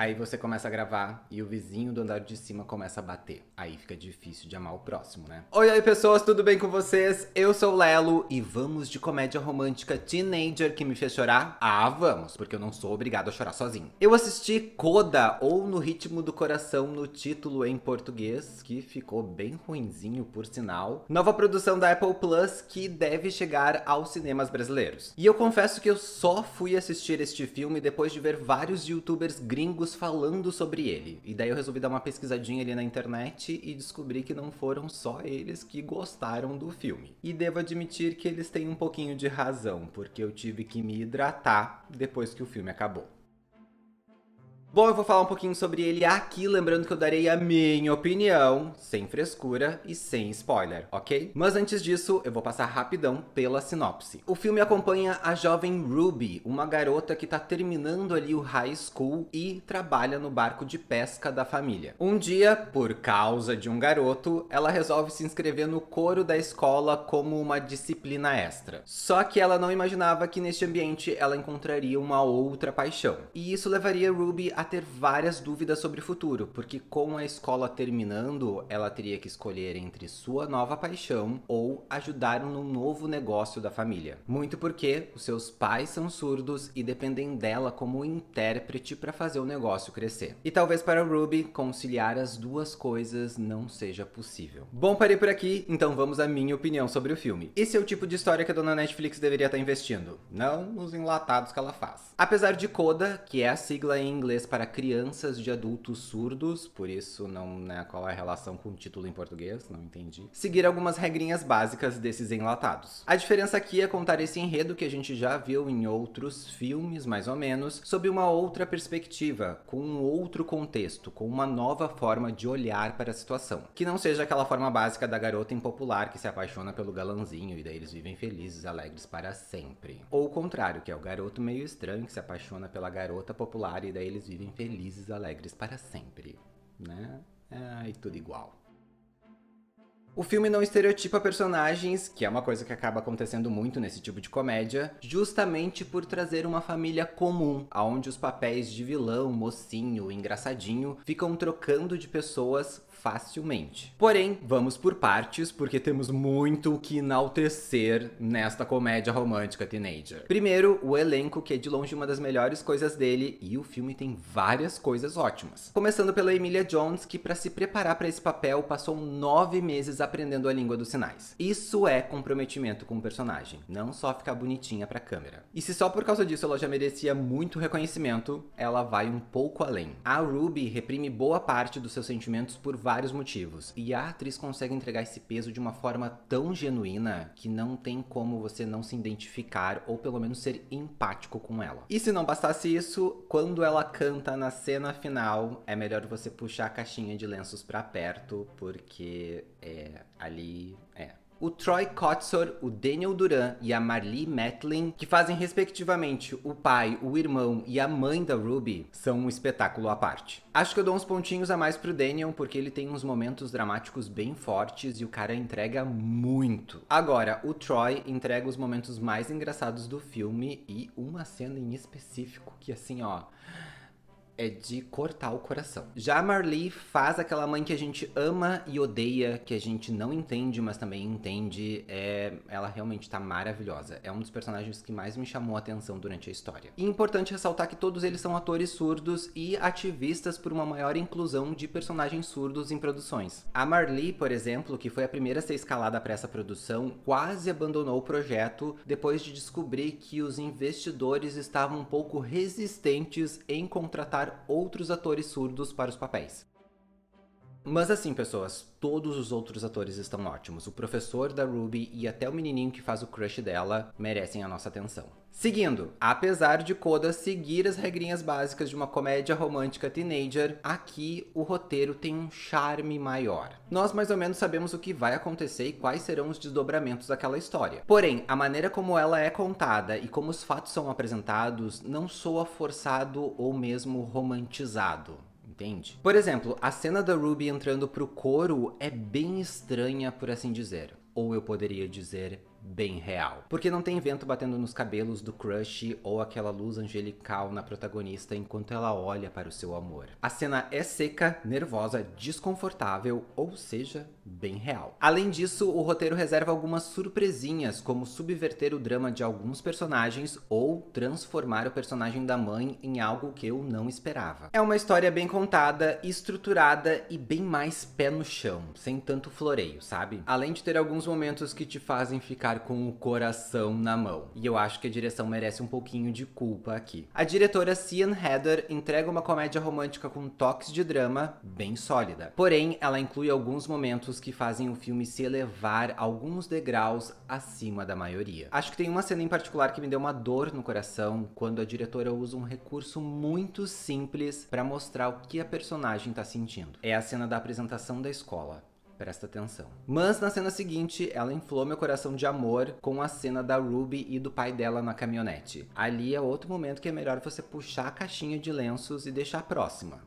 Aí você começa a gravar e o vizinho do andar de cima começa a bater. Aí fica difícil de amar o próximo, né? Oi, oi pessoas, tudo bem com vocês? Eu sou o Lelo e vamos de comédia romântica teenager que me fez chorar? Ah, vamos, porque eu não sou obrigado a chorar sozinho. Eu assisti Coda ou No Ritmo do Coração no título em português, que ficou bem ruinzinho por sinal. Nova produção da Apple Plus que deve chegar aos cinemas brasileiros. E eu confesso que eu só fui assistir este filme depois de ver vários youtubers gringos falando sobre ele. E daí eu resolvi dar uma pesquisadinha ali na internet e descobri que não foram só eles que gostaram do filme. E devo admitir que eles têm um pouquinho de razão, porque eu tive que me hidratar depois que o filme acabou. Bom, eu vou falar um pouquinho sobre ele aqui, lembrando que eu darei a minha opinião, sem frescura e sem spoiler, ok? Mas antes disso, eu vou passar rapidão pela sinopse. O filme acompanha a jovem Ruby, uma garota que tá terminando ali o high school e trabalha no barco de pesca da família. Um dia, por causa de um garoto, ela resolve se inscrever no coro da escola como uma disciplina extra. Só que ela não imaginava que neste ambiente ela encontraria uma outra paixão. E isso levaria Ruby a ter várias dúvidas sobre o futuro, porque com a escola terminando, ela teria que escolher entre sua nova paixão ou ajudar num novo negócio da família. Muito porque os seus pais são surdos e dependem dela como intérprete para fazer o negócio crescer. E talvez para Ruby conciliar as duas coisas não seja possível. Bom, parei por aqui, então vamos à minha opinião sobre o filme. Esse é o tipo de história que a dona Netflix deveria estar tá investindo, não nos enlatados que ela faz. Apesar de CODA, que é a sigla em inglês para crianças de adultos surdos, por isso não, né, qual é a relação com o título em português, não entendi. Seguir algumas regrinhas básicas desses enlatados. A diferença aqui é contar esse enredo que a gente já viu em outros filmes, mais ou menos, sob uma outra perspectiva, com um outro contexto, com uma nova forma de olhar para a situação. Que não seja aquela forma básica da garota impopular que se apaixona pelo galanzinho e daí eles vivem felizes, alegres para sempre. Ou o contrário, que é o garoto meio estranho que se apaixona pela garota popular e daí eles vivem vivem felizes, alegres para sempre, né? É, e tudo igual. O filme não estereotipa personagens, que é uma coisa que acaba acontecendo muito nesse tipo de comédia, justamente por trazer uma família comum, aonde os papéis de vilão, mocinho, engraçadinho ficam trocando de pessoas facilmente. Porém, vamos por partes, porque temos muito o que enaltecer nesta comédia romântica teenager. Primeiro, o elenco, que é de longe uma das melhores coisas dele, e o filme tem várias coisas ótimas. Começando pela Emilia Jones, que para se preparar para esse papel passou nove meses a aprendendo a língua dos sinais. Isso é comprometimento com o personagem, não só ficar bonitinha pra câmera. E se só por causa disso ela já merecia muito reconhecimento, ela vai um pouco além. A Ruby reprime boa parte dos seus sentimentos por vários motivos, e a atriz consegue entregar esse peso de uma forma tão genuína que não tem como você não se identificar ou pelo menos ser empático com ela. E se não bastasse isso, quando ela canta na cena final, é melhor você puxar a caixinha de lenços para perto, porque é é, ali. É. O Troy Kotsor, o Daniel Duran e a Marlee Matlin, que fazem respectivamente o pai, o irmão e a mãe da Ruby, são um espetáculo à parte. Acho que eu dou uns pontinhos a mais pro Daniel, porque ele tem uns momentos dramáticos bem fortes e o cara entrega muito. Agora, o Troy entrega os momentos mais engraçados do filme e uma cena em específico que, assim, ó é de cortar o coração. Já a Marley faz aquela mãe que a gente ama e odeia, que a gente não entende, mas também entende. É... Ela realmente tá maravilhosa. É um dos personagens que mais me chamou a atenção durante a história. E é importante ressaltar que todos eles são atores surdos e ativistas por uma maior inclusão de personagens surdos em produções. A Marley, por exemplo, que foi a primeira a ser escalada para essa produção, quase abandonou o projeto depois de descobrir que os investidores estavam um pouco resistentes em contratar outros atores surdos para os papéis. Mas assim, pessoas, todos os outros atores estão ótimos. O professor da Ruby e até o menininho que faz o crush dela merecem a nossa atenção. Seguindo, apesar de Koda seguir as regrinhas básicas de uma comédia romântica teenager, aqui o roteiro tem um charme maior. Nós mais ou menos sabemos o que vai acontecer e quais serão os desdobramentos daquela história. Porém, a maneira como ela é contada e como os fatos são apresentados não soa forçado ou mesmo romantizado entende? Por exemplo, a cena da Ruby entrando pro coro é bem estranha, por assim dizer. Ou eu poderia dizer bem real. Porque não tem vento batendo nos cabelos do crush ou aquela luz angelical na protagonista enquanto ela olha para o seu amor. A cena é seca, nervosa, desconfortável, ou seja, bem real. Além disso, o roteiro reserva algumas surpresinhas, como subverter o drama de alguns personagens ou transformar o personagem da mãe em algo que eu não esperava. É uma história bem contada, estruturada e bem mais pé no chão, sem tanto floreio, sabe? Além de ter alguns momentos que te fazem ficar ficar com o coração na mão. E eu acho que a direção merece um pouquinho de culpa aqui. A diretora Cian Heather entrega uma comédia romântica com toques de drama bem sólida. Porém, ela inclui alguns momentos que fazem o filme se elevar alguns degraus acima da maioria. Acho que tem uma cena em particular que me deu uma dor no coração quando a diretora usa um recurso muito simples para mostrar o que a personagem está sentindo. É a cena da apresentação da escola presta atenção. Mas na cena seguinte, ela inflou meu coração de amor com a cena da Ruby e do pai dela na caminhonete. Ali é outro momento que é melhor você puxar a caixinha de lenços e deixar próxima.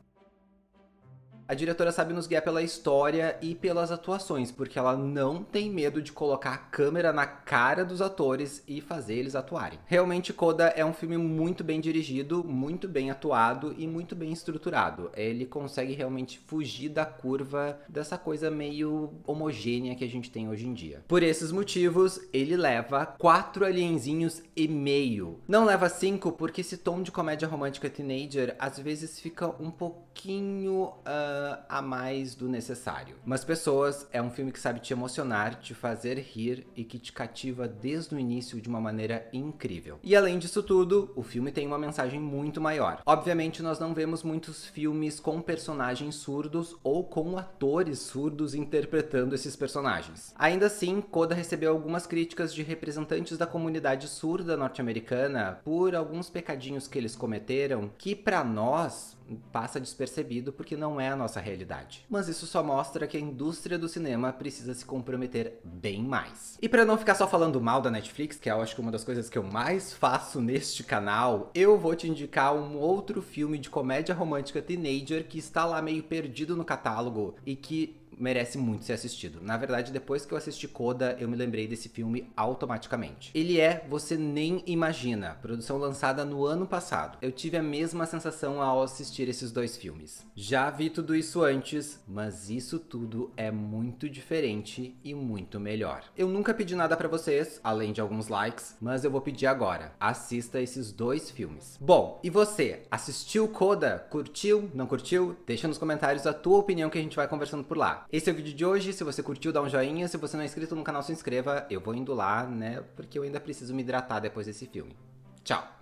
A diretora sabe nos guiar pela história e pelas atuações, porque ela não tem medo de colocar a câmera na cara dos atores e fazer eles atuarem. Realmente, Coda é um filme muito bem dirigido, muito bem atuado e muito bem estruturado. Ele consegue realmente fugir da curva dessa coisa meio homogênea que a gente tem hoje em dia. Por esses motivos, ele leva quatro alienzinhos e meio. Não leva cinco porque esse tom de comédia romântica teenager às vezes fica um pouquinho. Uh uh, a mais do necessário. Mas Pessoas é um filme que sabe te emocionar, te fazer rir e que te cativa desde o início de uma maneira incrível. E além disso tudo, o filme tem uma mensagem muito maior. Obviamente, nós não vemos muitos filmes com personagens surdos ou com atores surdos interpretando esses personagens. Ainda assim, Coda recebeu algumas críticas de representantes da comunidade surda norte-americana por alguns pecadinhos que eles cometeram, que para nós passa despercebido porque não é a nossa realidade. Mas isso só mostra que a indústria do cinema precisa se comprometer bem mais. E para não ficar só falando mal da Netflix, que é eu acho que uma das coisas que eu mais faço neste canal, eu vou te indicar um outro filme de comédia romântica teenager que está lá meio perdido no catálogo e que merece muito ser assistido. Na verdade, depois que eu assisti Coda, eu me lembrei desse filme automaticamente. Ele é Você Nem Imagina, produção lançada no ano passado. Eu tive a mesma sensação ao assistir esses dois filmes. Já vi tudo isso antes, mas isso tudo é muito diferente e muito melhor. Eu nunca pedi nada para vocês, além de alguns likes, mas eu vou pedir agora. Assista esses dois filmes. Bom, e você? Assistiu Coda? Curtiu? Não curtiu? Deixa nos comentários a tua opinião que a gente vai conversando por lá. Esse é o vídeo de hoje. Se você curtiu, dá um joinha. Se você não é inscrito no canal, se inscreva. Eu vou indo lá, né? Porque eu ainda preciso me hidratar depois desse filme. Tchau!